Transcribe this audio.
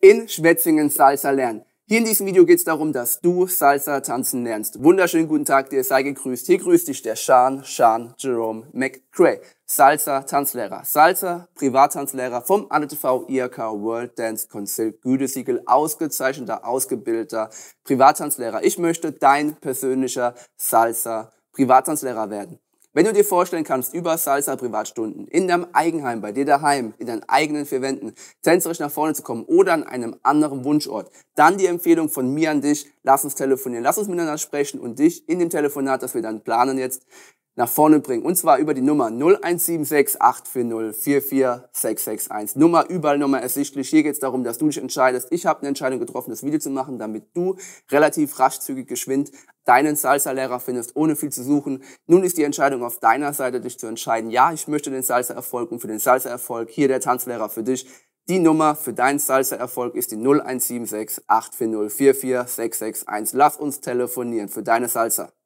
in Schwetzingen Salsa lernen. Hier in diesem Video geht es darum, dass du Salsa tanzen lernst. Wunderschönen guten Tag dir, sei gegrüßt. Hier grüßt dich der Sean, Sean Jerome McCray, Salsa Tanzlehrer. Salsa Privattanzlehrer vom ANETV IRK World Dance Council Gütesiegel, ausgezeichneter, ausgebildeter Privattanzlehrer. Ich möchte dein persönlicher Salsa Privattanzlehrer werden. Wenn du dir vorstellen kannst, über Salsa-Privatstunden in deinem Eigenheim, bei dir daheim, in deinen eigenen vier Wänden, tänzerisch nach vorne zu kommen oder an einem anderen Wunschort, dann die Empfehlung von mir an dich, lass uns telefonieren, lass uns miteinander sprechen und dich in dem Telefonat, das wir dann planen jetzt, nach vorne bringen. Und zwar über die Nummer 0176 840 44661. Nummer überall Nummer ersichtlich. Hier geht es darum, dass du dich entscheidest. Ich habe eine Entscheidung getroffen, das Video zu machen, damit du relativ rasch, zügig, geschwind deinen Salsa-Lehrer findest, ohne viel zu suchen. Nun ist die Entscheidung auf deiner Seite, dich zu entscheiden, ja, ich möchte den Salsa-Erfolg und für den Salsa-Erfolg hier der Tanzlehrer für dich. Die Nummer für deinen Salsa-Erfolg ist die 0176 840 44661. Lass uns telefonieren für deine Salsa.